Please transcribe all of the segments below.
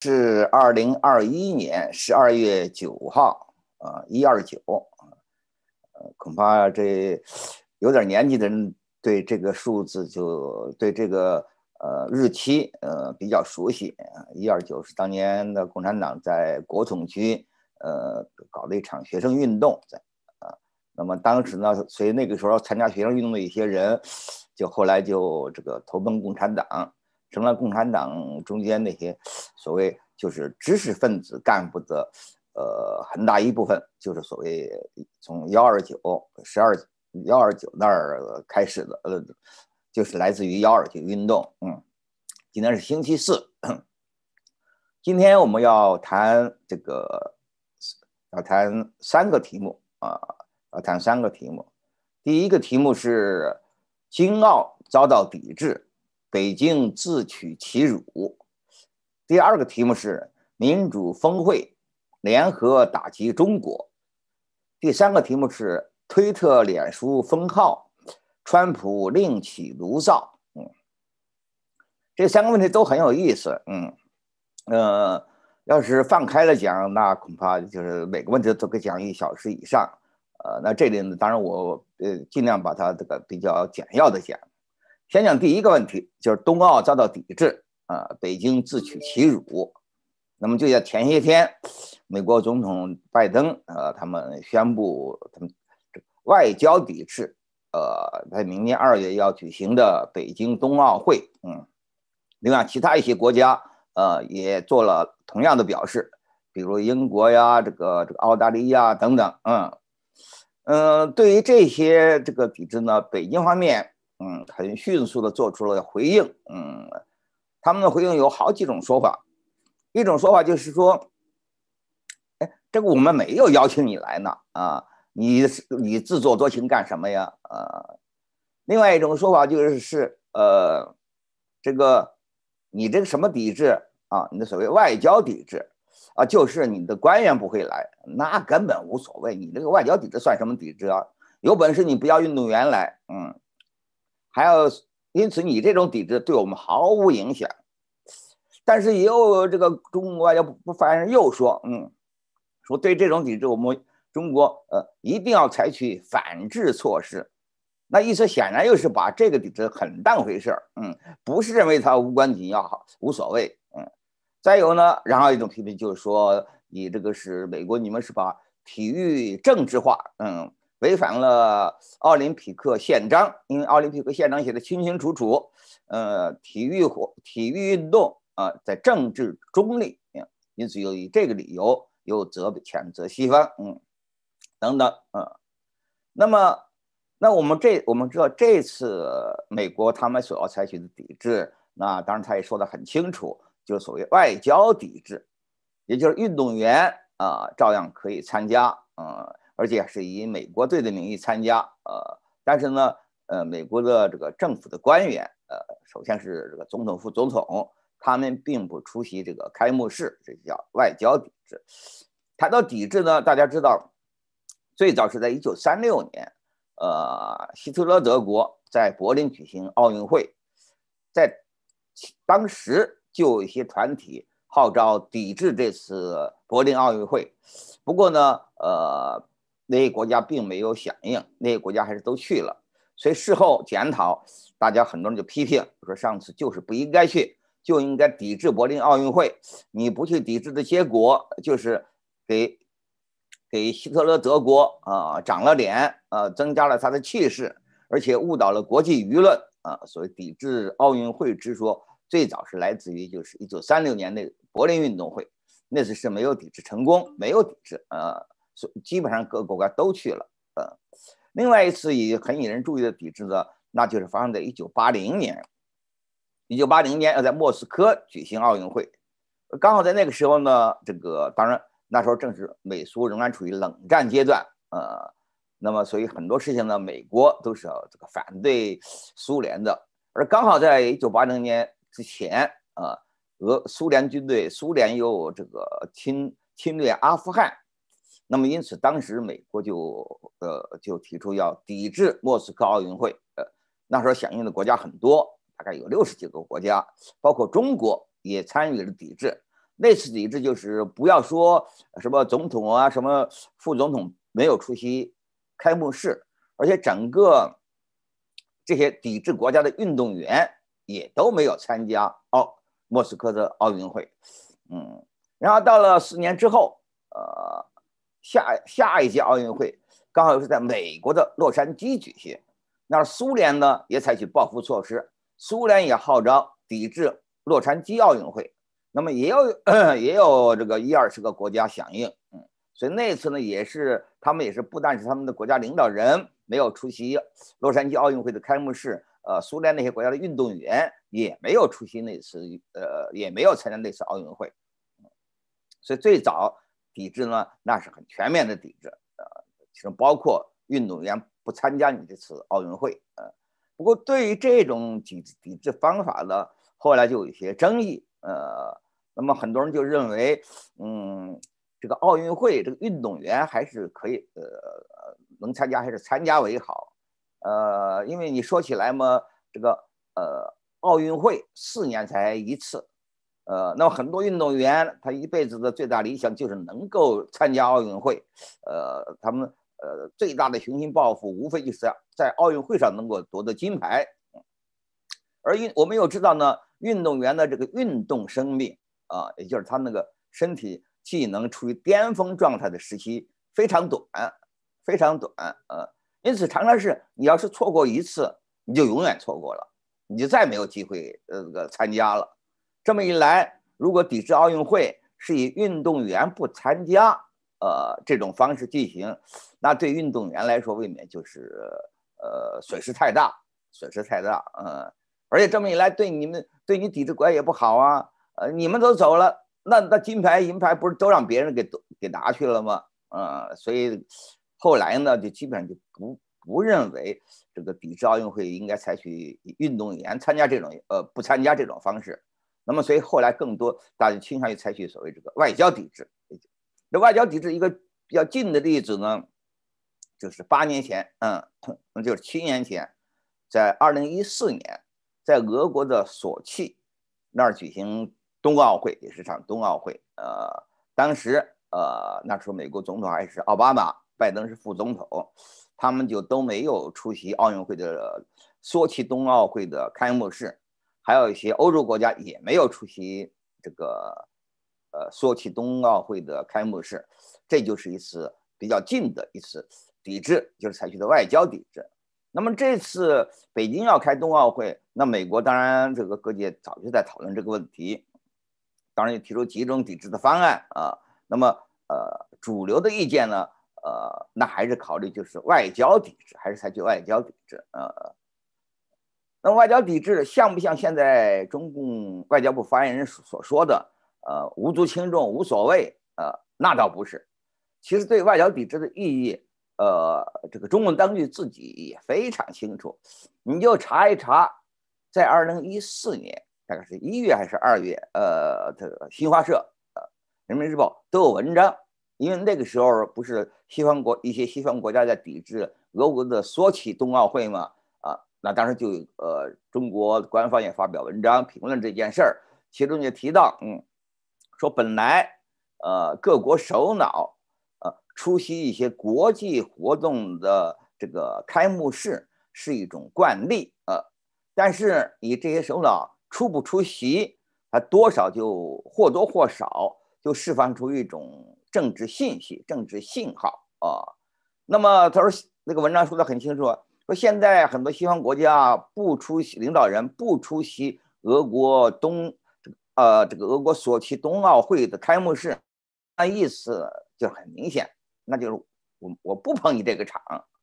是二零二一年十二月九号啊，一二九呃，恐怕这有点年纪的人对这个数字就对这个呃日期呃比较熟悉啊，一二九是当年的共产党在国统区呃搞的一场学生运动，在啊，那么当时呢，所以那个时候参加学生运动的一些人，就后来就这个投奔共产党。成了共产党中间那些所谓就是知识分子干部的呃很大一部分，就是所谓从幺二九十二幺二九那儿开始的呃，就是来自于幺二九运动。嗯，今天是星期四，今天我们要谈这个，要谈三个题目啊，要谈三个题目。第一个题目是，京奥遭到抵制。北京自取其辱。第二个题目是民主峰会联合打击中国。第三个题目是推特、脸书封号，川普另起炉灶。嗯，这三个问题都很有意思。嗯，呃，要是放开了讲，那恐怕就是每个问题都得讲一小时以上。呃，那这里呢，当然我呃尽量把它这个比较简要的讲。先讲第一个问题，就是冬奥遭到抵制啊，北京自取其辱。那么就在前些天，美国总统拜登啊，他们宣布他们外交抵制，呃，在明年二月要举行的北京冬奥会。嗯，另外其他一些国家呃也做了同样的表示，比如英国呀、这个这个澳大利亚等等。嗯嗯，对于这些这个抵制呢，北京方面。嗯，很迅速的做出了回应。嗯，他们的回应有好几种说法。一种说法就是说，哎，这个我们没有邀请你来呢，啊，你你自作多情干什么呀？呃，另外一种说法就是，呃，这个你这个什么抵制啊？你的所谓外交抵制啊，就是你的官员不会来，那根本无所谓。你那个外交抵制算什么抵制？啊？有本事你不要运动员来，嗯。还要，因此你这种抵制对我们毫无影响，但是又这个中国要不不发言又说，嗯，说对这种抵制我们中国呃一定要采取反制措施，那意思显然又是把这个抵制很当回事儿，嗯，不是认为它无关紧要好无所谓，嗯，再有呢，然后一种批评就是说你这个是美国，你们是把体育政治化，嗯。违反了奥林匹克宪章，因为奥林匹克宪章写的清清楚楚，呃，体育活、体育运动啊，在政治中立，因此又以这个理由又责谴责西方，嗯，等等，啊，那么，那我们这我们知道这次美国他们所要采取的抵制，那当然他也说的很清楚，就所谓外交抵制，也就是运动员啊照样可以参加，嗯。而且是以美国队的名义参加，呃，但是呢，呃，美国的这个政府的官员，呃，首先是这个总统、副总统，他们并不出席这个开幕式，这就叫外交抵制。谈到抵制呢，大家知道，最早是在一九三六年，呃，希特勒德国在柏林举行奥运会，在当时就有一些团体号召抵制这次柏林奥运会，不过呢，呃。那些国家并没有响应，那些国家还是都去了。所以事后检讨，大家很多人就批评，说上次就是不应该去，就应该抵制柏林奥运会。你不去抵制的结果，就是给给希特勒德国啊长了脸啊，增加了他的气势，而且误导了国际舆论啊。所谓抵制奥运会之说，最早是来自于就是一九三六年那柏林运动会，那次是没有抵制成功，没有抵制啊。基本上各国家都去了，呃，另外一次也很引人注意的抵制呢，那就是发生在一九八零年。一九八零年要在莫斯科举行奥运会，刚好在那个时候呢，这个当然那时候正是美苏仍然处于冷战阶段，呃，那么所以很多事情呢，美国都是要这个反对苏联的，而刚好在一九八零年之前，呃，俄苏联军队苏联又这个侵侵略阿富汗。那么，因此当时美国就呃就提出要抵制莫斯科奥运会，呃，那时候响应的国家很多，大概有六十几个国家，包括中国也参与了抵制。那次抵制就是不要说什么总统啊、什么副总统没有出席开幕式，而且整个这些抵制国家的运动员也都没有参加奥莫斯科的奥运会。嗯，然后到了四年之后，呃。下下一届奥运会刚好又是在美国的洛杉矶举行，那苏联呢也采取报复措施，苏联也号召抵制洛杉矶奥运会，那么也有 也有这个一二十个国家响应，嗯，所以那次呢也是他们也是不但是他们的国家领导人没有出席洛杉矶奥运会的开幕式，呃，苏联那些国家的运动员也没有出席那次，呃，也没有参加那次奥运会，所以最早。抵制呢，那是很全面的抵制，呃，其中包括运动员不参加你这次奥运会，呃，不过对于这种抵制抵制方法呢，后来就有一些争议，呃，那么很多人就认为，嗯，这个奥运会这个运动员还是可以，呃，能参加还是参加为好，呃，因为你说起来嘛，这个呃，奥运会四年才一次。呃，那么很多运动员，他一辈子的最大理想就是能够参加奥运会，呃，他们呃最大的雄心抱负，无非就是在奥运会上能够夺得金牌。而运我们又知道呢，运动员的这个运动生命啊，也就是他那个身体技能处于巅峰状态的时期非常短，非常短呃，因此常常是，你要是错过一次，你就永远错过了，你就再没有机会呃这个参加了。这么一来，如果抵制奥运会是以运动员不参加，呃，这种方式进行，那对运动员来说，未免就是呃损失太大，损失太大，嗯，而且这么一来，对你们，对你抵制国也不好啊，呃，你们都走了，那那金牌、银牌不是都让别人给都给拿去了吗？嗯，所以后来呢，就基本上就不不认为这个抵制奥运会应该采取运动员参加这种，呃，不参加这种方式。那么，所以后来更多大家倾向于采取所谓这个外交抵制。那外交抵制一个比较近的例子呢，就是八年前，嗯，那就是七年前，在二零一四年，在俄国的索契那儿举行冬奥会，也是场冬奥会。呃，当时，呃，那时候美国总统还是奥巴马，拜登是副总统，他们就都没有出席奥运会的索契冬奥会的开幕式。还有一些欧洲国家也没有出席这个，呃，索契冬奥会的开幕式，这就是一次比较近的一次抵制，就是采取的外交抵制。那么这次北京要开冬奥会，那美国当然这个各界早就在讨论这个问题，当然也提出几种抵制的方案啊。那么呃，主流的意见呢，呃，那还是考虑就是外交抵制，还是采取外交抵制呃，那外交抵制像不像现在中共外交部发言人所说的“呃，无足轻重，无所谓”？呃，那倒不是。其实，对外交抵制的意义，呃，这个中共当局自己也非常清楚。你就查一查，在二零一四年，大概是一月还是二月？呃，这个新华社、呃，《人民日报》都有文章，因为那个时候不是西方国一些西方国家在抵制俄国的索契冬奥会吗？那当时就呃，中国官方也发表文章评论这件事儿，其中也提到，嗯，说本来呃各国首脑呃出席一些国际活动的这个开幕式是一种惯例呃，但是你这些首脑出不出席，他多少就或多或少就释放出一种政治信息、政治信号啊。那么他说那个文章说的很清楚。说现在很多西方国家不出席领导人不出席俄国冬，呃，这个俄国索契冬奥会的开幕式，那意思就很明显，那就是我我不捧你这个场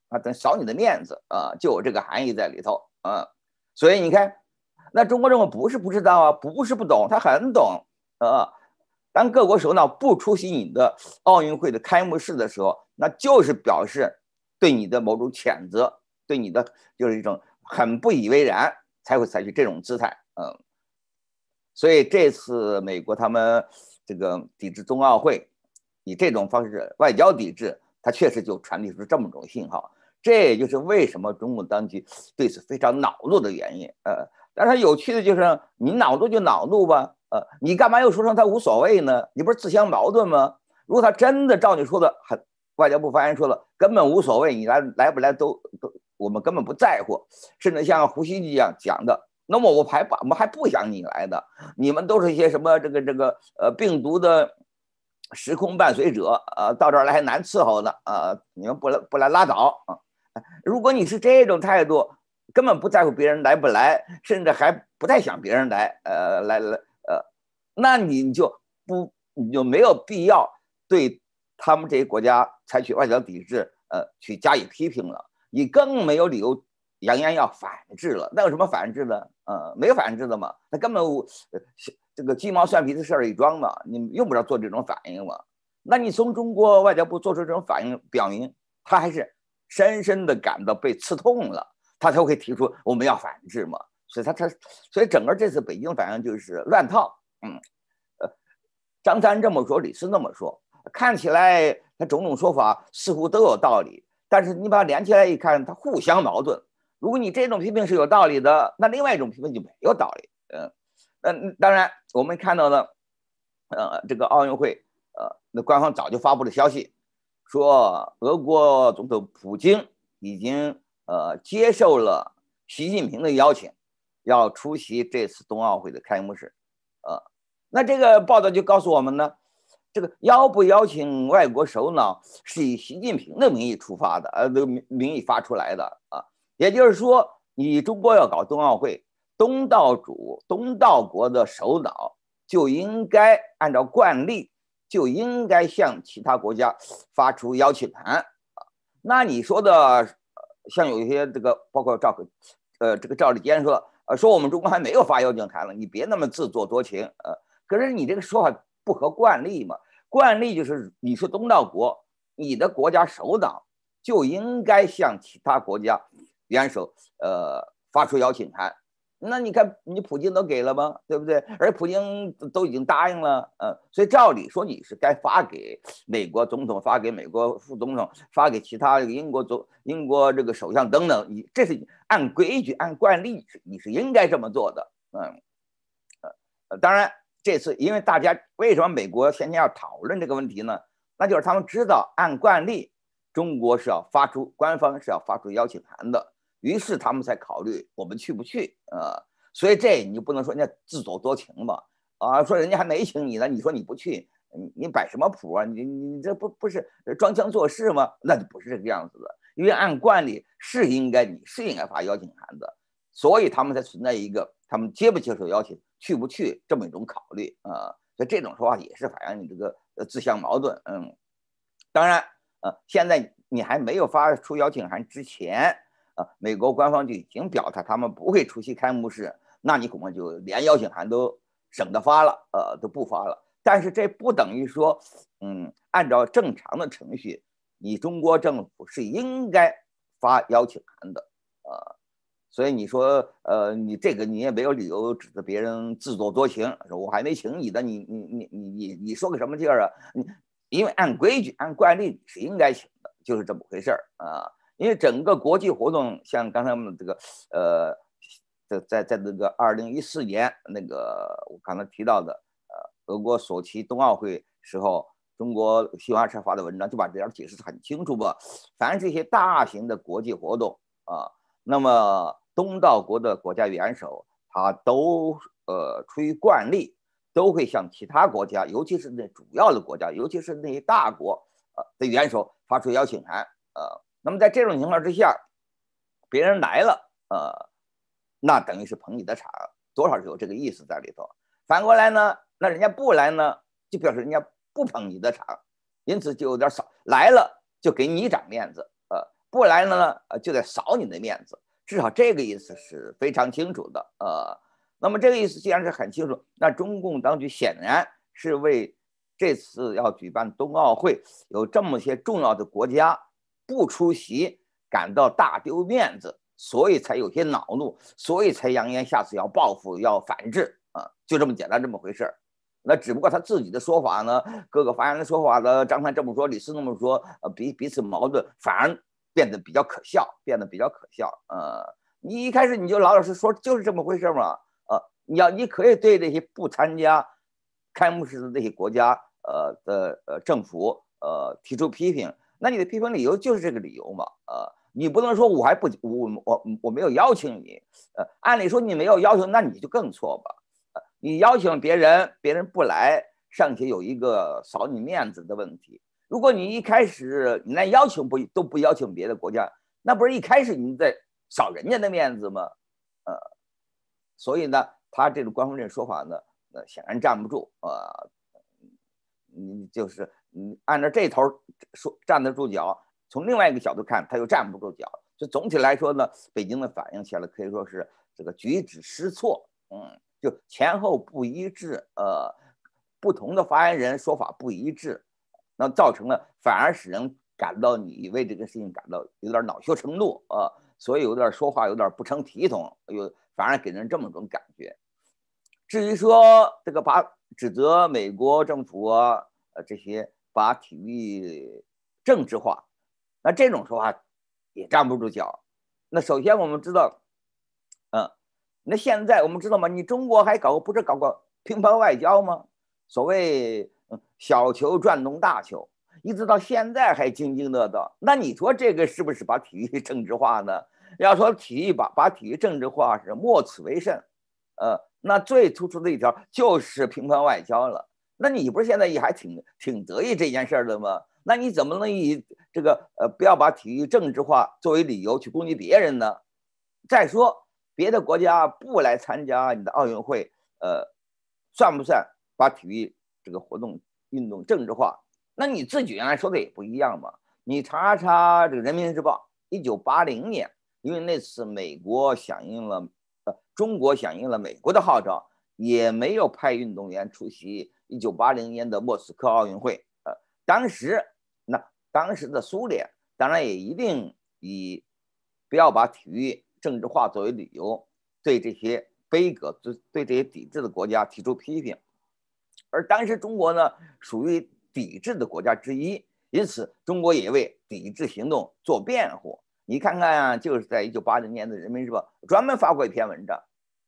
啊，等扫你的面子啊，就有这个含义在里头，嗯，所以你看，那中国政府不是不知道啊，不是不懂，他很懂啊。当各国首脑不出席你的奥运会的开幕式的时候，那就是表示对你的某种谴责。对你的就是一种很不以为然，才会采取这种姿态，嗯，所以这次美国他们这个抵制冬奥会，以这种方式外交抵制，它确实就传递出这么种信号。这也就是为什么中共当局对此非常恼怒的原因，呃，但是有趣的就是，你恼怒就恼怒吧，呃，你干嘛又说成他无所谓呢？你不是自相矛盾吗？如果他真的照你说的，很外交部发言说了，根本无所谓，你来来不来都。我们根本不在乎，甚至像胡锡进一样讲的。那么我还把我们还不想你来的，你们都是一些什么这个这个呃病毒的时空伴随者呃，到这儿来还难伺候呢呃，你们不来不来拉倒啊！如果你是这种态度，根本不在乎别人来不来，甚至还不太想别人来，呃，来来呃，那你就不你就没有必要对他们这些国家采取外交抵制，呃，去加以批评了。你更没有理由扬言要反制了，那有什么反制的？呃，没有反制的嘛，那根本这个鸡毛蒜皮的事儿一桩嘛，你用不着做这种反应嘛。那你从中国外交部做出这种反应，表明他还是深深的感到被刺痛了，他才会提出我们要反制嘛。所以他他所以整个这次北京反应就是乱套，嗯，呃，张三这么说，李四那么说，看起来他种种说法似乎都有道理。但是你把它连起来一看，它互相矛盾。如果你这种批评是有道理的，那另外一种批评就没有道理。嗯，那当然，我们看到了，呃，这个奥运会，呃，那官方早就发布了消息，说俄国总统普京已经呃接受了习近平的邀请，要出席这次冬奥会的开幕式。呃，那这个报道就告诉我们呢。这个邀不邀请外国首脑，是以习近平的名义出发的，呃，个名名义发出来的啊。也就是说，你中国要搞冬奥会，东道主、东道国的首脑就应该按照惯例，就应该向其他国家发出邀请函啊。那你说的，像有一些这个，包括赵，呃，这个赵立坚说，呃，说我们中国还没有发邀请函了，你别那么自作多情呃，可是你这个说法不合惯例嘛？惯例就是，你是东道国，你的国家首脑就应该向其他国家元首，呃，发出邀请函。那你看，你普京都给了吗？对不对？而普京都已经答应了，嗯，所以照理说，你是该发给美国总统、发给美国副总统、发给其他英国总、英国这个首相等等，你这是按规矩、按惯例，你是应该这么做的，嗯，呃，当然。这次，因为大家为什么美国天天要讨论这个问题呢？那就是他们知道按惯例，中国是要发出官方是要发出邀请函的，于是他们才考虑我们去不去啊。所以这你就不能说人家自作多情吧？啊，说人家还没请你呢，你说你不去，你你摆什么谱啊？你你这不不是装腔作势吗？那就不是这个样子的，因为按惯例是应该你是应该发邀请函的。所以他们才存在一个他们接不接受邀请、去不去这么一种考虑啊。以这种说法也是反映你这个自相矛盾。嗯，当然呃，现在你还没有发出邀请函之前啊，美国官方就已经表态他们不会出席开幕式，那你恐怕就连邀请函都省得发了，呃，都不发了。但是这不等于说，嗯，按照正常的程序，你中国政府是应该发邀请函的，啊。所以你说，呃，你这个你也没有理由指责别人自作多情，说我还没请你的，你你你你你你说个什么劲儿啊？你因为按规矩按惯例是应该请的，就是这么回事儿啊。因为整个国际活动，像刚才我们这个，呃，在在在那个二零一四年那个我刚才提到的，呃，俄国索契冬奥会时候，中国新华社发的文章就把这点解释得很清楚吧。反正这些大型的国际活动啊，那么。东道国的国家元首，他都呃出于惯例，都会向其他国家，尤其是那主要的国家，尤其是那些大国呃的元首发出邀请函。呃，那么在这种情况之下，别人来了，呃，那等于是捧你的场，多少是有这个意思在里头。反过来呢，那人家不来呢，就表示人家不捧你的场。因此就有点少来了就给你长面子，呃，不来了呢，呃，就得扫你的面子。至少这个意思是非常清楚的，呃，那么这个意思既然是很清楚，那中共当局显然是为这次要举办冬奥会有这么些重要的国家不出席感到大丢面子，所以才有些恼怒，所以才扬言下次要报复要反制，啊，就这么简单这么回事儿。那只不过他自己的说法呢，各个发言的说法呢，张三这么说，李四那么说，呃，彼彼此矛盾，反而。变得比较可笑，变得比较可笑，呃，你一开始你就老老实说，就是这么回事嘛，呃，你要你可以对那些不参加开幕式的那些国家，呃的呃政府，呃提出批评，那你的批评理由就是这个理由嘛，呃，你不能说我还不我我我没有邀请你，呃，按理说你没有邀请，那你就更错吧，你邀请别人，别人不来，尚且有一个扫你面子的问题。如果你一开始你连邀请不都不邀请别的国家，那不是一开始你在扫人家的面子吗？呃，所以呢，他这种官方这说法呢，那显然站不住啊。你就是你按照这头说站得住脚，从另外一个角度看他又站不住脚。就总体来说呢，北京的反应起来可以说是这个举止失措，嗯，就前后不一致，呃，不同的发言人说法不一致。那造成了，反而使人感到你为这个事情感到有点恼羞成怒啊，所以有点说话有点不成体统，有反而给人这么种感觉。至于说这个把指责美国政府啊，呃这些把体育政治化，那这种说话也站不住脚。那首先我们知道，嗯，那现在我们知道吗？你中国还搞不是搞过乒乓外交吗？所谓。小球转动大球，一直到现在还津津乐道。那你说这个是不是把体育政治化呢？要说体育把把体育政治化是莫此为甚，呃，那最突出的一条就是乒乓外交了。那你不是现在也还挺挺得意这件事儿的吗？那你怎么能以这个呃不要把体育政治化作为理由去攻击别人呢？再说别的国家不来参加你的奥运会，呃，算不算把体育？这个活动运动政治化，那你自己原来说的也不一样嘛。你查查这个《人民日报》，一九八零年，因为那次美国响应了，呃，中国响应了美国的号召，也没有派运动员出席一九八零年的莫斯科奥运会。呃，当时那当时的苏联，当然也一定以不要把体育政治化作为理由，对这些悲歌、对对这些抵制的国家提出批评。而当时中国呢，属于抵制的国家之一，因此中国也为抵制行动做辩护。你看看啊，就是在一九八零年的《人民日报》专门发过一篇文章，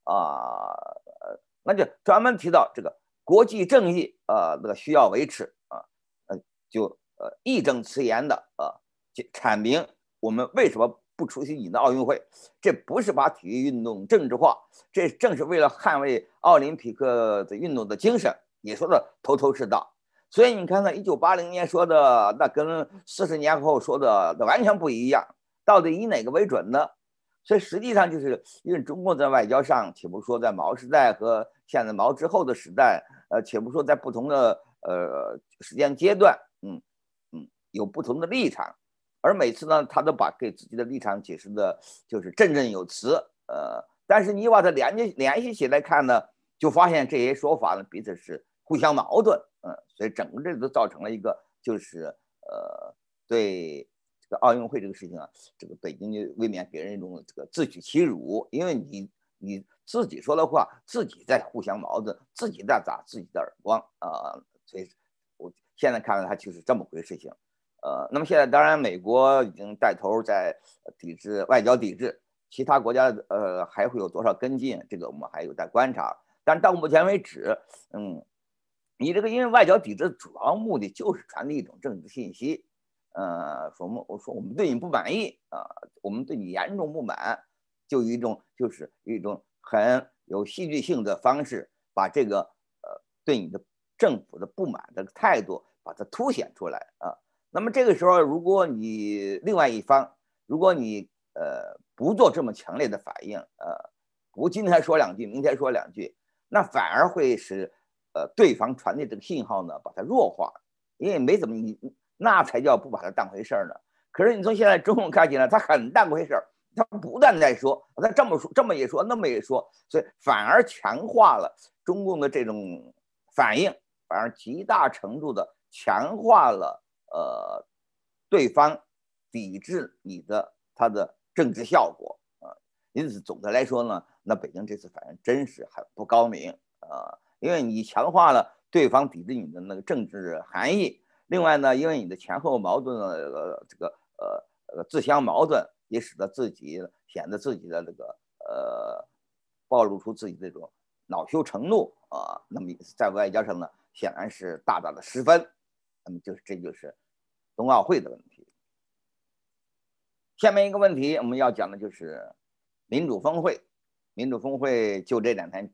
啊，呃，那就专门提到这个国际正义，呃，那个需要维持啊，呃，就呃义正词严的啊，阐明我们为什么不出席你的奥运会，这不是把体育运动政治化，这正是为了捍卫奥林匹克的运动的精神。你说的头头是道，所以你看看一九八零年说的那跟四十年后说的完全不一样，到底以哪个为准呢？所以实际上就是因为中国在外交上，且不说在毛时代和现在毛之后的时代，呃，且不说在不同的呃时间阶段，嗯嗯，有不同的立场，而每次呢，他都把给自己的立场解释的，就是振振有词，呃，但是你把它连接联系起来看呢，就发现这些说法呢彼此是。互相矛盾，嗯，所以整个这都造成了一个，就是呃，对这个奥运会这个事情啊，这个北京就未免给人一种这个自取其辱，因为你你自己说的话，自己在互相矛盾，自己在打自己的耳光啊。所以，我现在看来，它就是这么回事情。呃，那么现在当然，美国已经带头在抵制，外交抵制，其他国家呃还会有多少跟进，这个我们还有待观察。但到目前为止，嗯。你这个因为外交抵制主要目的就是传递一种政治信息，呃，说我们说我们对你不满意啊，我们对你严重不满，就一种就是一种很有戏剧性的方式，把这个呃对你的政府的不满的态度把它凸显出来啊。那么这个时候，如果你另外一方，如果你呃不做这么强烈的反应呃，不今天说两句，明天说两句，那反而会使。呃，对方传递这个信号呢，把它弱化，因为没怎么你，那才叫不把它当回事儿呢。可是你从现在中共看起来，他很当回事儿，他不断在说，他这么说，这么一说，那么一说，所以反而强化了中共的这种反应，反而极大程度的强化了呃，对方抵制你的他的政治效果啊。因此，总的来说呢，那北京这次反应真是很不高明啊。因为你强化了对方抵制你的那个政治含义，另外呢，因为你的前后矛盾，这个呃呃自相矛盾，也使得自己显得自己的这个呃暴露出自己这种恼羞成怒啊，那么在外交上呢，显然是大大的失分，那么就是这就是冬奥会的问题。下面一个问题，我们要讲的就是民主峰会，民主峰会就这两天。